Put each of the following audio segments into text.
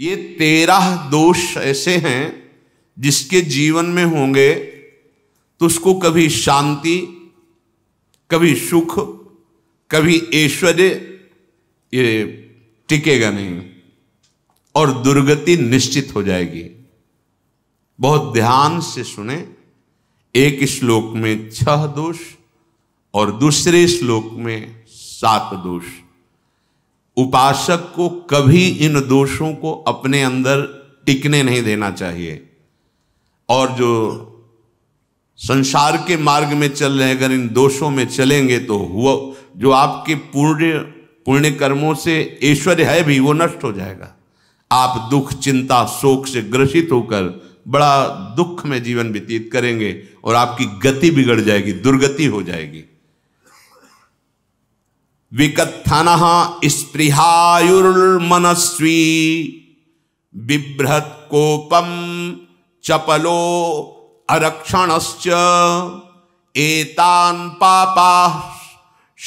ये तेरह दोष ऐसे हैं जिसके जीवन में होंगे तो उसको कभी शांति कभी सुख कभी ऐश्वर्य ये टिकेगा नहीं और दुर्गति निश्चित हो जाएगी बहुत ध्यान से सुने एक श्लोक में छह दोष और दूसरे श्लोक में सात दोष उपासक को कभी इन दोषों को अपने अंदर टिकने नहीं देना चाहिए और जो संसार के मार्ग में चल रहे अगर इन दोषों में चलेंगे तो हुआ जो आपके पूर्ण पुण्य कर्मों से ऐश्वर्य है भी वो नष्ट हो जाएगा आप दुख चिंता शोक से ग्रसित होकर बड़ा दुख में जीवन व्यतीत करेंगे और आपकी गति बिगड़ जाएगी दुर्गति हो जाएगी विकत्थन स्पृहायुर्मनस्वी बिभ्रत चपलो अरक्षण एतान पापा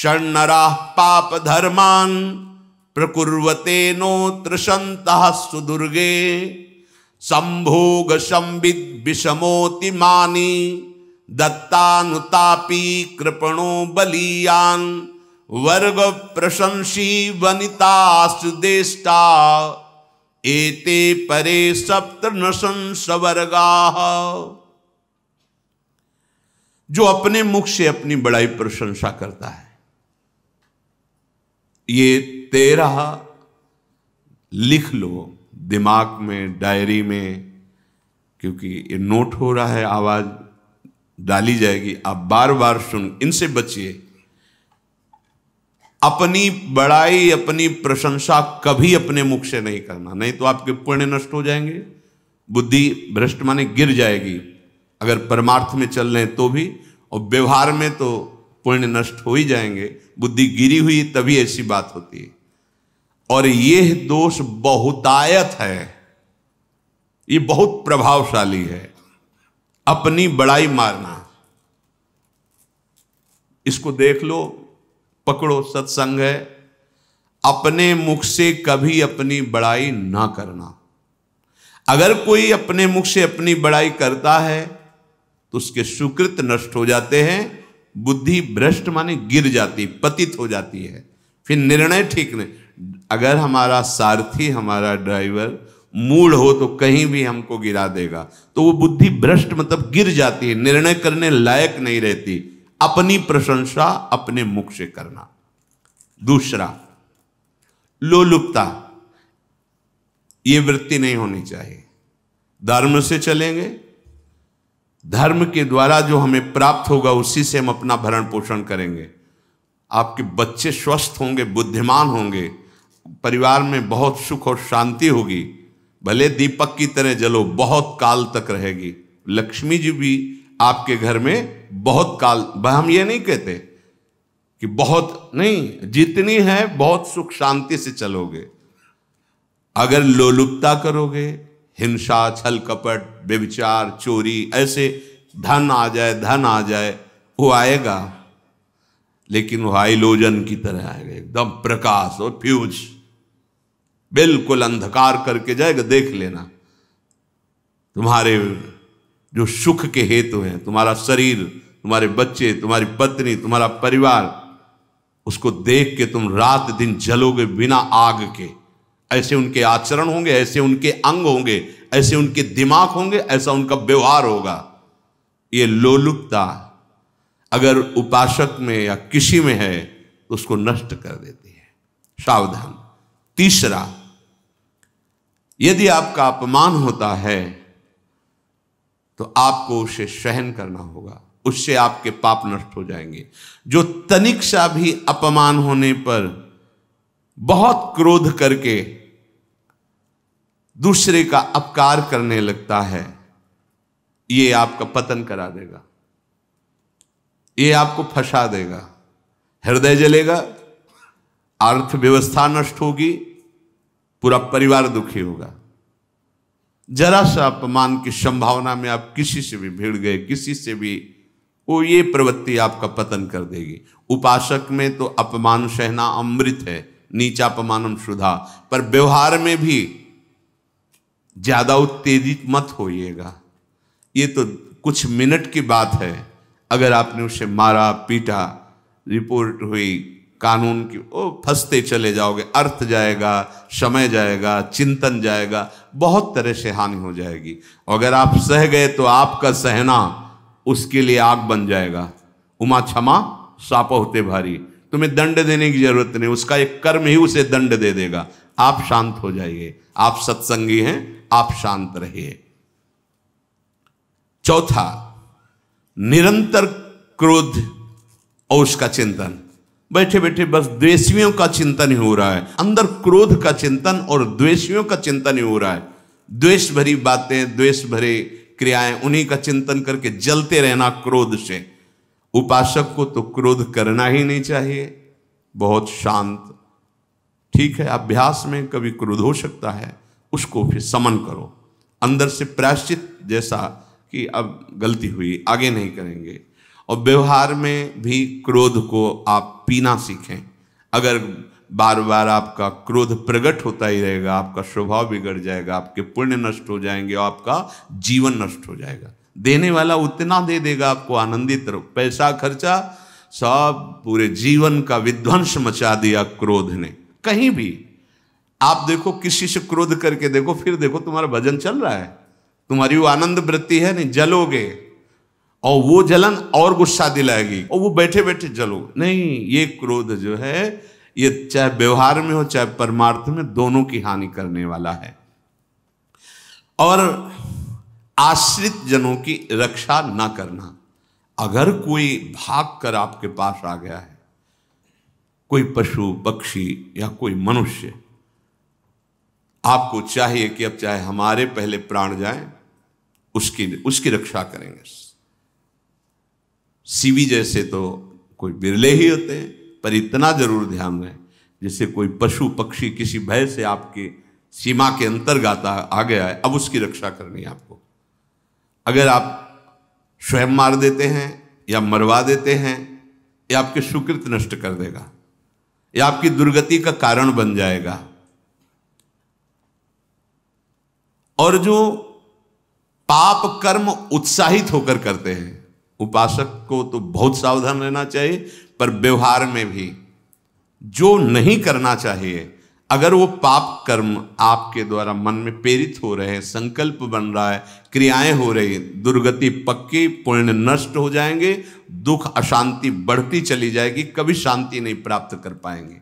शरणरा पाप धर्मा प्रकुर्वते नो तृषंत सुदुर्गे संभोग संविद विषमोति मानी दत्तानुतापी कृपणो बलियान वर्ग प्रशंसी वनिताश्चेष्टा एते परे सप्त नशंस वर्गा जो अपने मुख से अपनी बड़ाई प्रशंसा करता है ये तेरह लिख लो दिमाग में डायरी में क्योंकि ये नोट हो रहा है आवाज़ डाली जाएगी आप बार बार सुन इनसे बचिए अपनी बड़ाई अपनी प्रशंसा कभी अपने मुख से नहीं करना नहीं तो आपके पुण्य नष्ट हो जाएंगे बुद्धि भ्रष्ट माने गिर जाएगी अगर परमार्थ में चल रहे तो भी और व्यवहार में तो पुण्य नष्ट हो ही जाएंगे बुद्धि गिरी हुई तभी ऐसी बात होती है और यह दोष बहुतायत है ये बहुत प्रभावशाली है अपनी बड़ाई मारना इसको देख लो पकड़ो सत्संग है अपने मुख से कभी अपनी बड़ाई ना करना अगर कोई अपने मुख से अपनी बड़ाई करता है तो उसके सुकृत नष्ट हो जाते हैं बुद्धि भ्रष्ट माने गिर जाती पतित हो जाती है फिर निर्णय ठीक नहीं अगर हमारा सारथी हमारा ड्राइवर मूड हो तो कहीं भी हमको गिरा देगा तो वो बुद्धि भ्रष्ट मतलब गिर जाती है निर्णय करने लायक नहीं रहती अपनी प्रशंसा अपने मुख से करना दूसरा लोलुपता ये वृत्ति नहीं होनी चाहिए धर्म से चलेंगे धर्म के द्वारा जो हमें प्राप्त होगा उसी से हम अपना भरण पोषण करेंगे आपके बच्चे स्वस्थ होंगे बुद्धिमान होंगे परिवार में बहुत सुख और शांति होगी भले दीपक की तरह जलो बहुत काल तक रहेगी लक्ष्मी जी भी आपके घर में बहुत काल हम ये नहीं कहते कि बहुत नहीं जितनी है बहुत सुख शांति से चलोगे अगर लोलुपता करोगे हिंसा छल कपट व्यविचार चोरी ऐसे धन आ जाए धन आ जाए वो आएगा लेकिन वो आइलोजन की तरह आएगा एकदम प्रकाश और फ्यूज बिल्कुल अंधकार करके जाएगा देख लेना तुम्हारे जो सुख के हेतु हैं तुम्हारा शरीर तुम्हारे बच्चे तुम्हारी पत्नी तुम्हारा परिवार उसको देख के तुम रात दिन जलोगे बिना आग के ऐसे उनके आचरण होंगे ऐसे उनके अंग होंगे ऐसे उनके दिमाग होंगे ऐसा उनका व्यवहार होगा ये लोलुपता अगर उपासक में या किसी में है तो उसको नष्ट कर देती है सावधान तीसरा यदि आपका अपमान होता है तो आपको उसे सहन करना होगा उससे आपके पाप नष्ट हो जाएंगे जो तनिक सा भी अपमान होने पर बहुत क्रोध करके दूसरे का अपकार करने लगता है ये आपका पतन करा देगा ये आपको फंसा देगा हृदय जलेगा अर्थव्यवस्था नष्ट होगी पूरा परिवार दुखी होगा जरा सा अपमान की संभावना में आप किसी से भी भिड़ गए किसी से भी वो ये प्रवृत्ति आपका पतन कर देगी उपासक में तो अपमान सहना अमृत है नीचा अपमानम सुधा पर व्यवहार में भी ज्यादा उत्तेजित मत होइएगा ये तो कुछ मिनट की बात है अगर आपने उसे मारा पीटा रिपोर्ट हुई कानून की ओ फंसते चले जाओगे अर्थ जाएगा समय जाएगा चिंतन जाएगा बहुत तरह से हानि हो जाएगी अगर आप सह गए तो आपका सहना उसके लिए आग बन जाएगा उमा क्षमा साप होते भारी तुम्हें दंड देने की जरूरत नहीं उसका एक कर्म ही उसे दंड दे देगा आप शांत हो जाइए आप सत्संगी हैं आप शांत रहिए चौथा निरंतर क्रोध और उसका चिंतन बैठे बैठे बस द्वेषियों का चिंतन ही हो रहा है अंदर क्रोध का चिंतन और द्वेषियों का चिंतन ही हो रहा है द्वेष भरी बातें द्वेष भरे क्रियाएं उन्हीं का चिंतन करके जलते रहना क्रोध से उपासक को तो क्रोध करना ही नहीं चाहिए बहुत शांत ठीक है अभ्यास में कभी क्रोध हो सकता है उसको फिर समन करो अंदर से प्रायश्चित जैसा कि अब गलती हुई आगे नहीं करेंगे और व्यवहार में भी क्रोध को आप पीना सीखें अगर बार बार आपका क्रोध प्रकट होता ही रहेगा आपका स्वभाव बिगड़ जाएगा आपके पुण्य नष्ट हो जाएंगे और आपका जीवन नष्ट हो जाएगा देने वाला उतना दे देगा आपको आनंदित पैसा खर्चा सब पूरे जीवन का विध्वंस मचा दिया क्रोध ने कहीं भी आप देखो किसी से क्रोध करके देखो फिर देखो तुम्हारा भजन चल रहा है तुम्हारी वो आनंद वृत्ति है नहीं जलोगे और वो जलन और गुस्सा दिलाएगी और वो बैठे बैठे जलो नहीं ये क्रोध जो है ये चाहे व्यवहार में हो चाहे परमार्थ में दोनों की हानि करने वाला है और आश्रित जनों की रक्षा ना करना अगर कोई भाग कर आपके पास आ गया है कोई पशु पक्षी या कोई मनुष्य आपको चाहिए कि अब चाहे हमारे पहले प्राण जाएं उसकी उसकी रक्षा करेंगे सीवी जैसे तो कोई बिरले ही होते हैं पर इतना जरूर ध्यान रहे जैसे कोई पशु पक्षी किसी भय से आपके सीमा के अंतर्गत आ गया है अब उसकी रक्षा करनी है आपको अगर आप स्वयं मार देते हैं या मरवा देते हैं या आपके सुकृत नष्ट कर देगा या आपकी दुर्गति का कारण बन जाएगा और जो पाप कर्म उत्साहित होकर करते हैं उपासक को तो बहुत सावधान रहना चाहिए पर व्यवहार में भी जो नहीं करना चाहिए अगर वो पाप कर्म आपके द्वारा मन में प्रेरित हो रहे हैं संकल्प बन रहा है क्रियाएं हो रही दुर्गति पक्की पुण्य नष्ट हो जाएंगे दुख अशांति बढ़ती चली जाएगी कभी शांति नहीं प्राप्त कर पाएंगे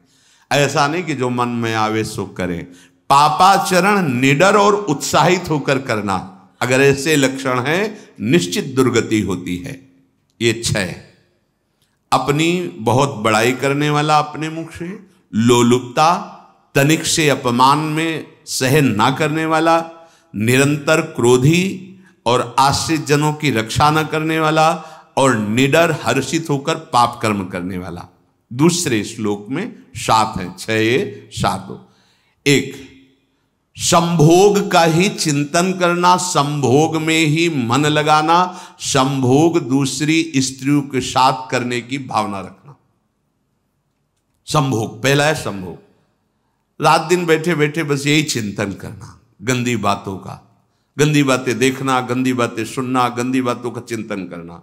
ऐसा नहीं कि जो मन में आवे सो करें पापाचरण निडर और उत्साहित होकर करना अगर ऐसे लक्षण हैं निश्चित दुर्गति होती है ये छह अपनी बहुत बड़ाई करने वाला अपने मुख से लोलुपता तनिक से अपमान में सहन ना करने वाला निरंतर क्रोधी और आश्रित जनों की रक्षा न करने वाला और निडर हर्षित होकर पाप कर्म करने वाला दूसरे श्लोक में सात है छह सात एक संभोग का ही चिंतन करना संभोग में ही मन लगाना संभोग दूसरी स्त्रियों के साथ करने की भावना रखना संभोग पहला है संभोग रात दिन बैठे बैठे बस यही चिंतन करना गंदी बातों का गंदी बातें देखना गंदी बातें सुनना गंदी बातों का चिंतन करना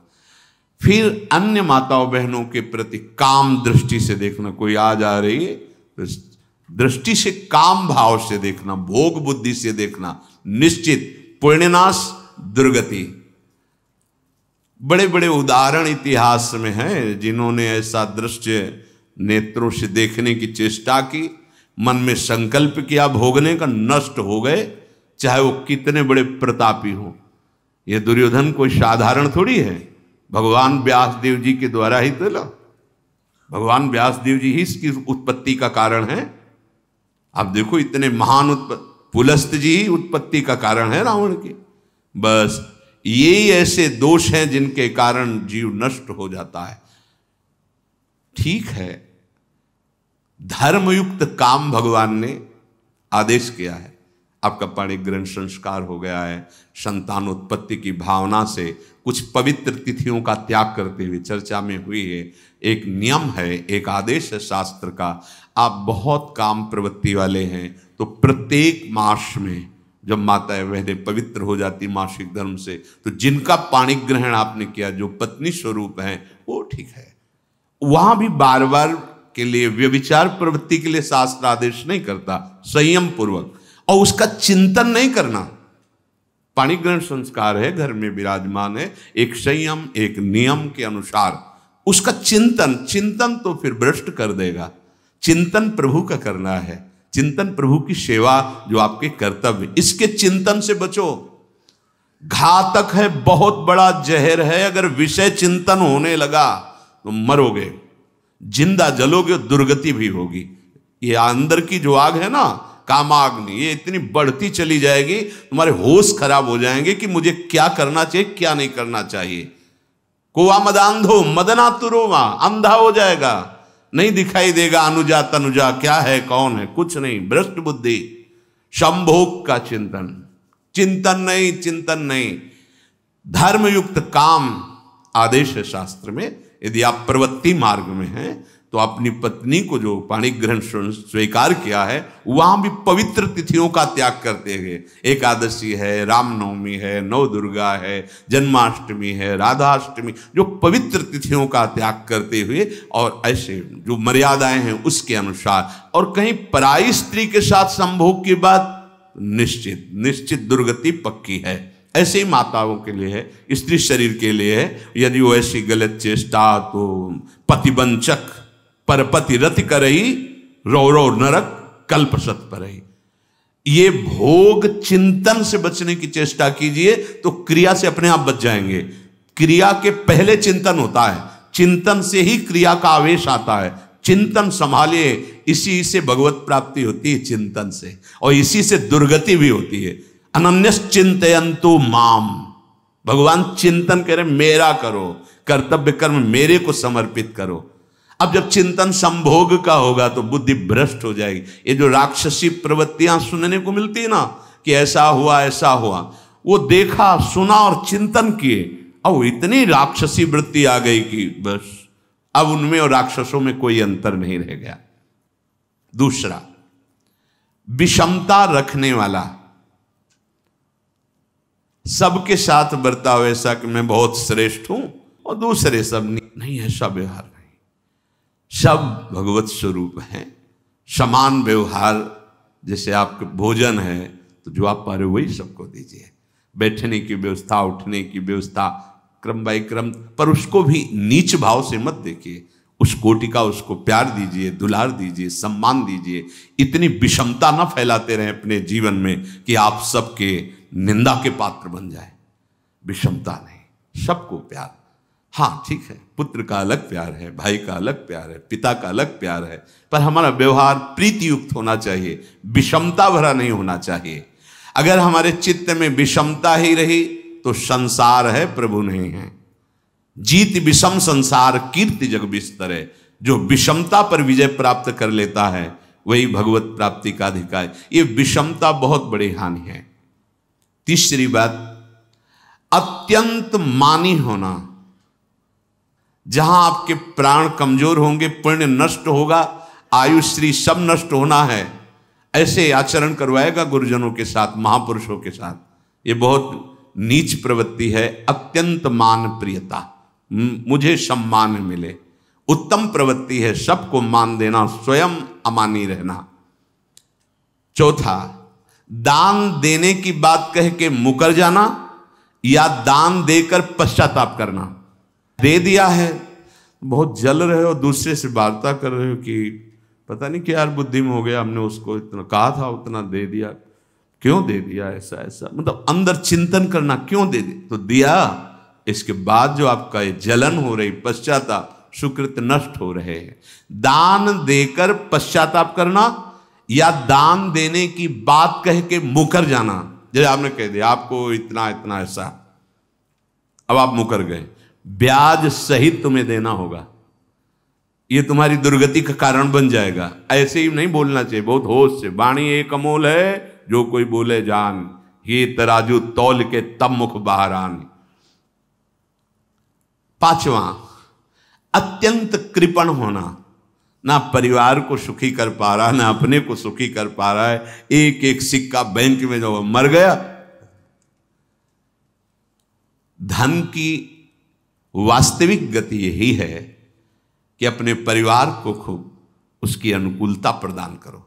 फिर अन्य माताओं बहनों के प्रति काम दृष्टि से देखना कोई आज आ रही है दृष्टि से काम भाव से देखना भोग बुद्धि से देखना निश्चित पुण्यनाश दुर्गति बड़े बड़े उदाहरण इतिहास में हैं जिन्होंने ऐसा दृश्य नेत्रों से देखने की चेष्टा की मन में संकल्प किया भोगने का नष्ट हो गए चाहे वो कितने बड़े प्रतापी हो यह दुर्योधन कोई साधारण थोड़ी है भगवान व्यास देव जी के द्वारा ही तो भगवान व्यास देव जी ही इसकी उत्पत्ति का कारण है आप देखो इतने महान उत्पत्ति पुलस्त जी ही उत्पत्ति का कारण है रावण के बस ही ऐसे दोष हैं जिनके कारण जीव नष्ट हो जाता है ठीक है धर्मयुक्त काम भगवान ने आदेश किया है आपका पाणिग्रहण संस्कार हो गया है संतान उत्पत्ति की भावना से कुछ पवित्र तिथियों का त्याग करते हुए चर्चा में हुई है एक नियम है एक आदेश है शास्त्र का आप बहुत काम प्रवृत्ति वाले हैं तो प्रत्येक मास में जब माता वह पवित्र हो जाती मासिक धर्म से तो जिनका पाणी ग्रहण आपने किया जो पत्नी स्वरूप है वो ठीक है वहां भी बार बार के लिए व्यविचार प्रवृत्ति के लिए शास्त्र आदेश नहीं करता संयम पूर्वक और उसका चिंतन नहीं करना पाणी ग्रहण संस्कार है घर में विराजमान है एक संयम एक नियम के अनुसार उसका चिंतन चिंतन तो फिर भ्रष्ट कर देगा चिंतन प्रभु का करना है चिंतन प्रभु की सेवा जो आपके कर्तव्य इसके चिंतन से बचो घातक है बहुत बड़ा जहर है अगर विषय चिंतन होने लगा तो मरोगे जिंदा जलोगे दुर्गति भी होगी ये अंदर की जो आग है ना कामाग्नि ये इतनी बढ़ती चली जाएगी तुम्हारे होश खराब हो जाएंगे कि मुझे क्या करना चाहिए क्या नहीं करना चाहिए कोवा मद अंधो मदना वहां अंधा हो जाएगा नहीं दिखाई देगा अनुजा तनुजा क्या है कौन है कुछ नहीं भ्रष्ट बुद्धि संभोग का चिंतन चिंतन नहीं चिंतन नहीं धर्मयुक्त काम आदेश है शास्त्र में यदि आप प्रवृत्ति मार्ग में हैं तो अपनी पत्नी को जो पाणी ग्रहण स्वीकार किया है वहां भी पवित्र तिथियों का त्याग करते हुए एकादशी है रामनवमी है नव दुर्गा है जन्माष्टमी है राधाष्टमी जो पवित्र तिथियों का त्याग करते हुए और ऐसे जो मर्यादाएं हैं उसके अनुसार और कहीं पराई स्त्री के साथ संभोग की बात निश्चित निश्चित दुर्गति पक्की है ऐसे ही माताओं के लिए है स्त्री शरीर के लिए है यदि वो ऐसी गलत चेष्टा तो पतिबंचक परपति रति रौ रौ नरक कल्प सत पर ये भोग चिंतन से बचने की चेष्टा कीजिए तो क्रिया से अपने आप बच जाएंगे क्रिया के पहले चिंतन होता है चिंतन से ही क्रिया का आवेश आता है चिंतन संभालिए इसी से भगवत प्राप्ति होती है चिंतन से और इसी से दुर्गति भी होती है अनन्यस चिंतयंतु माम भगवान चिंतन करें मेरा करो कर्तव्य कर्म मेरे को समर्पित करो अब जब चिंतन संभोग का होगा तो बुद्धि भ्रष्ट हो जाएगी ये जो राक्षसी प्रवृत्तियां सुनने को मिलती है ना कि ऐसा हुआ ऐसा हुआ वो देखा सुना और चिंतन किए अब इतनी राक्षसी वृत्ति आ गई कि बस अब उनमें और राक्षसों में कोई अंतर नहीं रह गया दूसरा विषमता रखने वाला सबके साथ बर्ताव ऐसा कि मैं बहुत श्रेष्ठ हूं और दूसरे सब नहीं, नहीं ऐसा व्यवहार सब भगवत स्वरूप हैं समान व्यवहार जैसे आपके भोजन है तो जो आप पा रहे हो वही सबको दीजिए बैठने की व्यवस्था उठने की व्यवस्था क्रम बाय क्रम पर उसको भी नीच भाव से मत देखिए उस कोटि का उसको प्यार दीजिए दुलार दीजिए सम्मान दीजिए इतनी विषमता ना फैलाते रहें अपने जीवन में कि आप सबके निंदा के पात्र बन जाए विषमता नहीं सबको प्यार हाँ ठीक है पुत्र का अलग प्यार है भाई का अलग प्यार है पिता का अलग प्यार है पर हमारा व्यवहार प्रीतियुक्त होना चाहिए विषमता भरा नहीं होना चाहिए अगर हमारे चित्त में विषमता ही रही तो संसार है प्रभु नहीं है जीत विषम संसार कीर्ति जग बिस्तर है जो विषमता पर विजय प्राप्त कर लेता है वही भगवत प्राप्ति का अधिकार ये विषमता बहुत बड़ी हानि है तीसरी बात अत्यंत मानी होना जहां आपके प्राण कमजोर होंगे पुण्य नष्ट होगा आयुश्री सब नष्ट होना है ऐसे आचरण करवाएगा गुरुजनों के साथ महापुरुषों के साथ ये बहुत नीच प्रवृत्ति है अत्यंत मान प्रियता मुझे सम्मान मिले उत्तम प्रवृत्ति है सबको मान देना स्वयं अमानी रहना चौथा दान देने की बात कह के मुकर जाना या दान देकर पश्चाताप करना दे दिया है बहुत जल रहे हो दूसरे से वार्ता कर रहे हो कि पता नहीं क्या यार बुद्धि में हो गया हमने उसको इतना कहा था उतना दे दिया क्यों दे दिया ऐसा ऐसा मतलब अंदर चिंतन करना क्यों दे दिया तो दिया इसके बाद जो आपका ये जलन हो रही पश्चाताप सुकृत नष्ट हो रहे हैं दान देकर पश्चाताप करना या दान देने की बात कह के मुकर जाना जैसे आपने कह दिया आपको इतना इतना ऐसा अब आप मुकर गए ब्याज सहित तुम्हें देना होगा ये तुम्हारी दुर्गति का कारण बन जाएगा ऐसे ही नहीं बोलना चाहिए बहुत होश से वाणी एक अमोल है जो कोई बोले जान ये तराजू तौल के तब मुख बहारान पांचवा अत्यंत कृपण होना ना परिवार को सुखी कर पा रहा ना अपने को सुखी कर पा रहा है एक एक सिक्का बैंक में जो मर गया धन की वास्तविक गति यही है कि अपने परिवार को खूब उसकी अनुकूलता प्रदान करो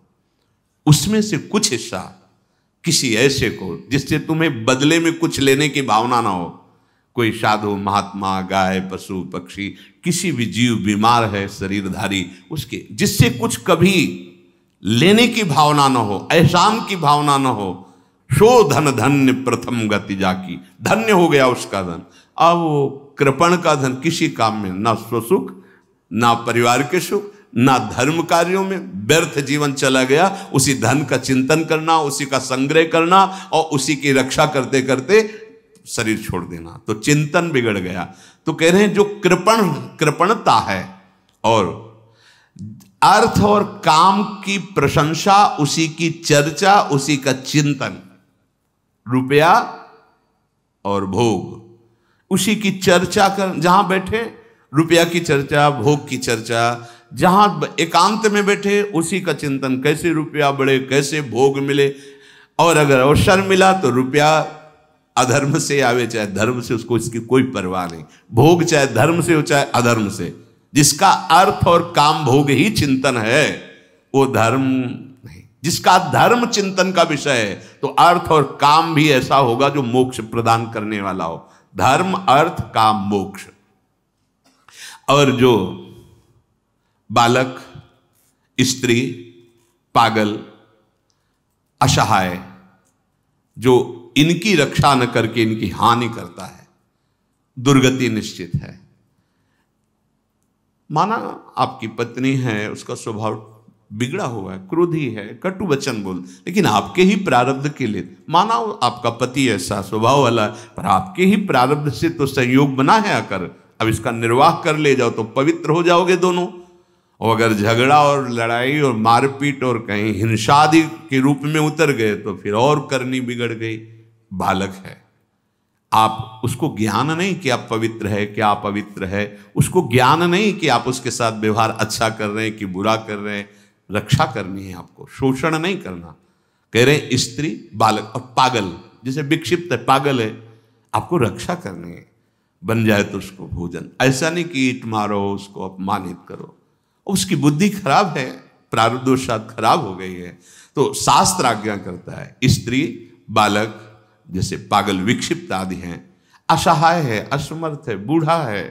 उसमें से कुछ हिस्सा किसी ऐसे को जिससे तुम्हें बदले में कुछ लेने की भावना ना हो कोई साधु महात्मा गाय पशु पक्षी किसी भी जीव बीमार है शरीरधारी उसके जिससे कुछ कभी लेने की भावना न हो एहसान की भावना न हो शो धन धन्य प्रथम गति जाकी धन्य हो गया उसका धन अब वो कृपण का धन किसी काम में ना स्वसुख ना परिवार के सुख ना धर्म कार्यों में व्यर्थ जीवन चला गया उसी धन का चिंतन करना उसी का संग्रह करना और उसी की रक्षा करते करते शरीर छोड़ देना तो चिंतन बिगड़ गया तो कह रहे हैं जो कृपण कृपणता है और अर्थ और काम की प्रशंसा उसी की चर्चा उसी का चिंतन रुपया और भोग उसी की चर्चा कर जहां बैठे रुपया की चर्चा भोग की चर्चा जहां एकांत में बैठे उसी का चिंतन कैसे रुपया बढ़े कैसे भोग मिले और अगर अवसर मिला तो रुपया अधर्म से आवे चाहे धर्म से उसको इसकी कोई परवाह नहीं भोग चाहे धर्म से हो चाहे अधर्म से जिसका अर्थ और काम भोग ही चिंतन है वो धर्म नहीं जिसका धर्म चिंतन का विषय है तो अर्थ और काम भी ऐसा होगा जो मोक्ष प्रदान करने वाला हो धर्म अर्थ काम मोक्ष और जो बालक स्त्री पागल असहाय जो इनकी रक्षा न करके इनकी हानि करता है दुर्गति निश्चित है माना आपकी पत्नी है उसका स्वभाव बिगड़ा हुआ है क्रोधी है कटु वचन बोल लेकिन आपके ही प्रारब्ध के लिए माना आपका पति ऐसा स्वभाव वाला पर आपके ही प्रारब्ध से तो संयोग बना है आकर अब इसका निर्वाह कर ले जाओ तो पवित्र हो जाओगे दोनों और अगर झगड़ा और लड़ाई और मारपीट और कहीं हिंसादि के रूप में उतर गए तो फिर और करनी बिगड़ गई बालक है आप उसको ज्ञान नहीं कि आप पवित्र है क्या पवित्र है उसको ज्ञान नहीं कि आप उसके साथ व्यवहार अच्छा कर रहे हैं कि बुरा कर रहे हैं रक्षा करनी है आपको शोषण नहीं करना कह रहे स्त्री बालक और पागल जिसे विक्षिप्त है पागल है आपको रक्षा करनी है बन जाए तो उसको भोजन ऐसा नहीं कि ईट मारो उसको अपमानित करो उसकी बुद्धि खराब है प्रारुदोषात खराब हो गई है तो शास्त्र आज्ञा करता है स्त्री बालक जैसे पागल विक्षिप्त आदि हैं असहाय है असमर्थ है बूढ़ा है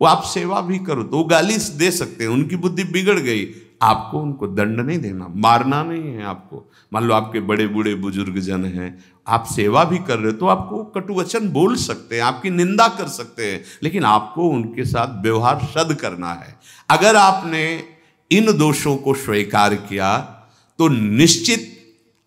वो आप सेवा भी करो तो वो गाली दे सकते हैं उनकी बुद्धि बिगड़ गई आपको उनको दंड नहीं देना मारना नहीं है आपको मान लो आपके बड़े बूढ़े बुजुर्ग जन हैं आप सेवा भी कर रहे हो तो आपको कटु वचन बोल सकते हैं आपकी निंदा कर सकते हैं लेकिन आपको उनके साथ व्यवहार सद करना है अगर आपने इन दोषों को स्वीकार किया तो निश्चित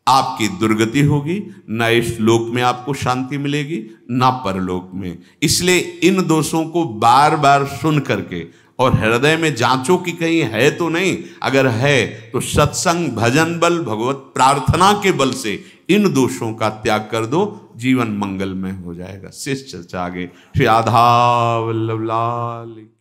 आपकी दुर्गति होगी न इस लोक में आपको शांति मिलेगी ना परलोक में इसलिए इन दोषों को बार बार सुन करके और हृदय में जांचो कि कहीं है तो नहीं अगर है तो सत्संग भजन बल भगवत प्रार्थना के बल से इन दोषों का त्याग कर दो जीवन मंगलमय हो जाएगा शेष चर्चा आगे श्री आधा वल्लभ लाल